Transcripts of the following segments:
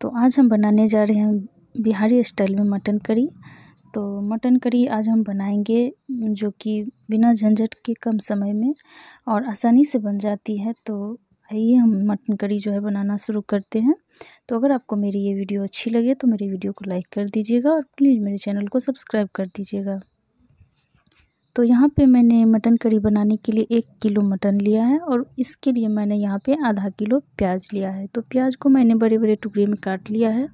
तो आज हम बनाने जा रहे हैं बिहारी स्टाइल में मटन करी तो मटन करी आज हम बनाएंगे जो कि बिना झंझट के कम समय में और आसानी से बन जाती है तो आइए हम मटन करी जो है बनाना शुरू करते हैं तो अगर आपको मेरी ये वीडियो अच्छी लगे तो मेरी वीडियो को लाइक कर दीजिएगा और प्लीज़ मेरे चैनल को सब्सक्राइब कर दीजिएगा तो यहाँ पे मैंने मटन करी बनाने के लिए एक किलो मटन लिया है और इसके लिए मैंने यहाँ पे आधा किलो प्याज लिया है तो प्याज को मैंने बड़े बड़े टुकड़े में काट लिया है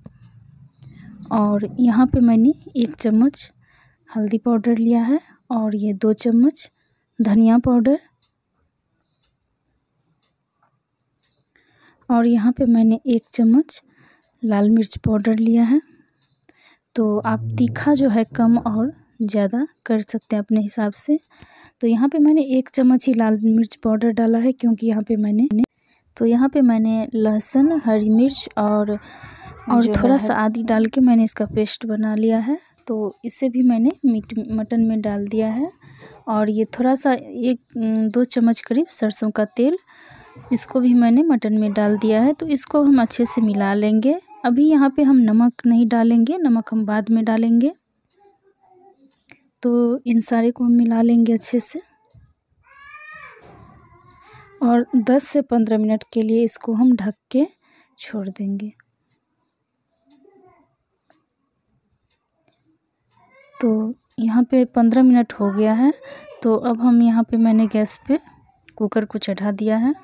और यहाँ पे मैंने एक चम्मच हल्दी पाउडर लिया है और ये दो चम्मच धनिया पाउडर और यहाँ पे मैंने एक चम्मच लाल मिर्च पाउडर लिया है तो आप तीखा जो है कम और ज़्यादा कर सकते हैं अपने हिसाब से तो यहाँ पे मैंने एक चम्मच ही लाल मिर्च पाउडर डाला है क्योंकि यहाँ पे मैंने तो यहाँ पे मैंने लहसुन हरी मिर्च और और थोड़ा सा आदि डाल के मैंने इसका पेस्ट बना लिया है तो इसे भी मैंने मीट मटन में डाल दिया है और ये थोड़ा सा एक दो चम्मच करीब सरसों का तेल इसको भी मैंने मटन में डाल दिया है तो इसको हम अच्छे से मिला लेंगे अभी यहाँ पे हम नमक नहीं डालेंगे नमक हम बाद में डालेंगे तो इन सारे को हम मिला लेंगे अच्छे से और 10 से 15 मिनट के लिए इसको हम ढक के छोड़ देंगे तो यहाँ पे 15 मिनट हो गया है तो अब हम यहाँ पे मैंने गैस पे कुकर को चढ़ा दिया है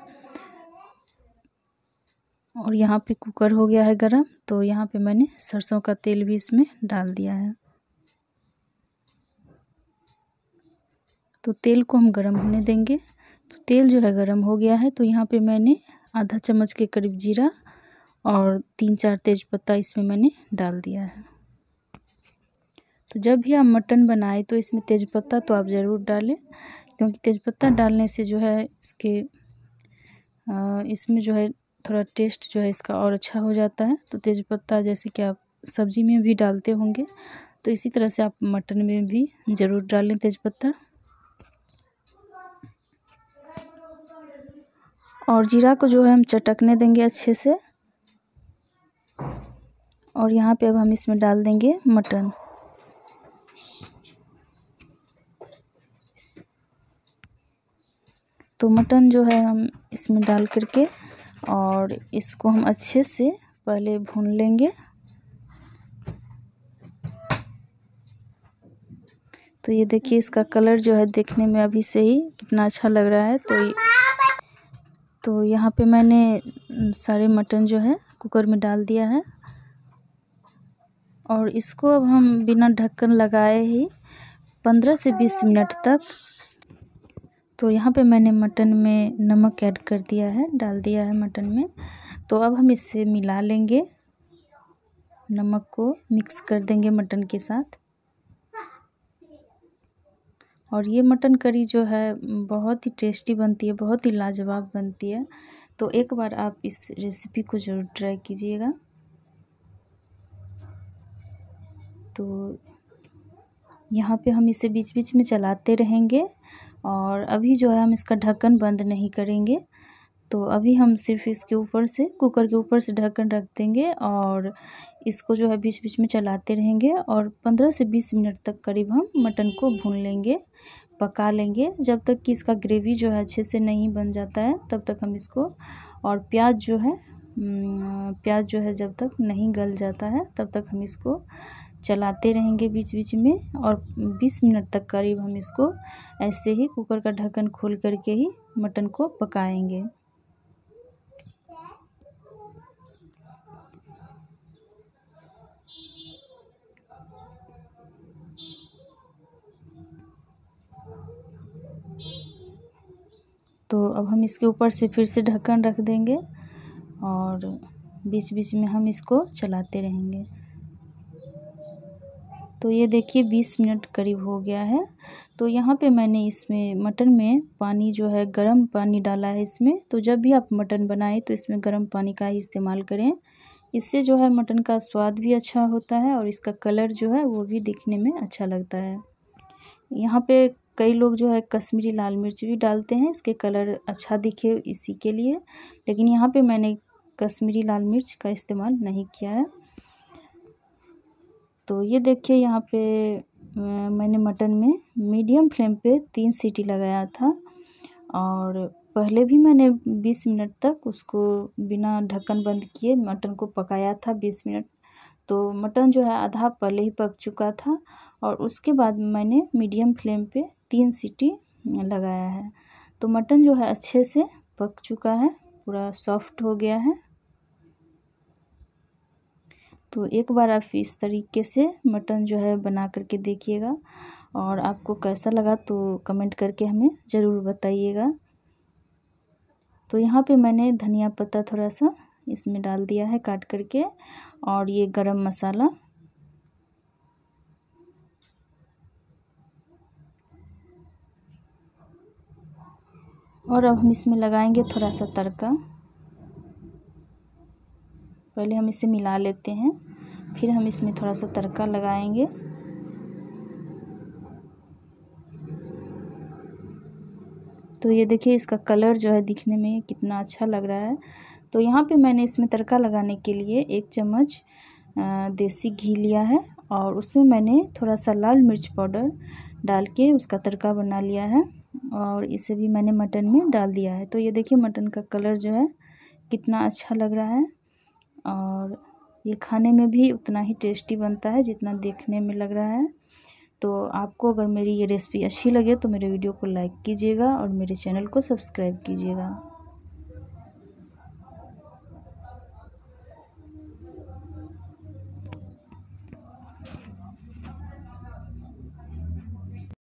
और यहाँ पे कुकर हो गया है गरम तो यहाँ पे मैंने सरसों का तेल भी इसमें डाल दिया है तो तेल को हम गर्म होने देंगे तो तेल जो है गर्म हो गया है तो यहाँ पे मैंने आधा चम्मच के करीब जीरा और तीन चार तेज़पत्ता इसमें मैंने डाल दिया है तो जब भी आप मटन बनाए तो इसमें तेज़ पत्ता तो आप ज़रूर डालें क्योंकि तेज़ पत्ता डालने से जो है इसके इसमें जो है थोड़ा टेस्ट जो है इसका और अच्छा हो जाता है तो तेज़ पत्ता जैसे कि आप सब्ज़ी में भी डालते होंगे तो इसी तरह से आप मटन में भी ज़रूर डालें तेज़ पत्ता और जीरा को जो है हम चटकने देंगे अच्छे से और यहाँ पे अब हम इसमें डाल देंगे मटन तो मटन जो है हम इसमें डाल करके और इसको हम अच्छे से पहले भून लेंगे तो ये देखिए इसका कलर जो है देखने में अभी से ही कितना अच्छा लग रहा है तो तो यहाँ पे मैंने सारे मटन जो है कुकर में डाल दिया है और इसको अब हम बिना ढक्कन लगाए ही पंद्रह से बीस मिनट तक तो यहाँ पे मैंने मटन में नमक ऐड कर दिया है डाल दिया है मटन में तो अब हम इसे मिला लेंगे नमक को मिक्स कर देंगे मटन के साथ और ये मटन करी जो है बहुत ही टेस्टी बनती है बहुत ही लाजवाब बनती है तो एक बार आप इस रेसिपी को ज़रूर ट्राई कीजिएगा तो यहाँ पे हम इसे बीच बीच में चलाते रहेंगे और अभी जो है हम इसका ढक्कन बंद नहीं करेंगे तो अभी हम सिर्फ इसके ऊपर से कुकर के ऊपर से ढक्कन रख देंगे और इसको जो है बीच बीच में चलाते रहेंगे और 15 से 20 मिनट तक करीब हम मटन को भून लेंगे पका लेंगे जब तक कि इसका ग्रेवी जो है अच्छे से नहीं बन जाता है तब तक हम इसको और प्याज जो है हम्म, प्याज जो है जब तक नहीं गल जाता है तब तक हम इसको चलाते रहेंगे बीच बीच में और 20 मिनट तक करीब हम इसको ऐसे ही कुकर का ढक्कन खोल करके ही मटन को पकाएंगे तो अब हम इसके ऊपर से फिर से ढक्कन रख देंगे और बीच बीच में हम इसको चलाते रहेंगे तो ये देखिए 20 मिनट करीब हो गया है तो यहाँ पे मैंने इसमें मटन में पानी जो है गर्म पानी डाला है इसमें तो जब भी आप मटन बनाएं तो इसमें गर्म पानी का ही इस्तेमाल करें इससे जो है मटन का स्वाद भी अच्छा होता है और इसका कलर जो है वो भी दिखने में अच्छा लगता है यहाँ पे कई लोग जो है कश्मीरी लाल मिर्च भी डालते हैं इसके कलर अच्छा दिखे इसी के लिए लेकिन यहाँ पे मैंने कश्मीरी लाल मिर्च का इस्तेमाल नहीं किया है तो ये देखिए यहाँ पे मैंने मटन में मीडियम फ्लेम पे तीन सीटी लगाया था और पहले भी मैंने 20 मिनट तक उसको बिना ढक्कन बंद किए मटन को पकाया था 20 मिनट तो मटन जो है आधा पहले ही पक चुका था और उसके बाद मैंने मीडियम फ्लेम पे तीन सीटी लगाया है तो मटन जो है अच्छे से पक चुका है पूरा सॉफ्ट हो गया है तो एक बार आप इस तरीके से मटन जो है बना करके देखिएगा और आपको कैसा लगा तो कमेंट करके हमें ज़रूर बताइएगा तो यहाँ पे मैंने धनिया पत्ता थोड़ा सा इसमें डाल दिया है काट करके और ये गरम मसाला और अब हम इसमें लगाएंगे थोड़ा सा तड़का पहले हम इसे मिला लेते हैं फिर हम इसमें थोड़ा सा तड़का लगाएंगे तो ये देखिए इसका कलर जो है दिखने में कितना अच्छा लग रहा है तो यहाँ पे मैंने इसमें तड़का लगाने के लिए एक चम्मच देसी घी लिया है और उसमें मैंने थोड़ा सा लाल मिर्च पाउडर डाल के उसका तड़का बना लिया है और इसे भी मैंने मटन में डाल दिया है तो ये देखिए मटन का कलर जो है कितना अच्छा लग रहा है और ये खाने में भी उतना ही टेस्टी बनता है जितना देखने में लग रहा है तो आपको अगर मेरी ये रेसिपी अच्छी लगे तो मेरे वीडियो को लाइक कीजिएगा और मेरे चैनल को सब्सक्राइब कीजिएगा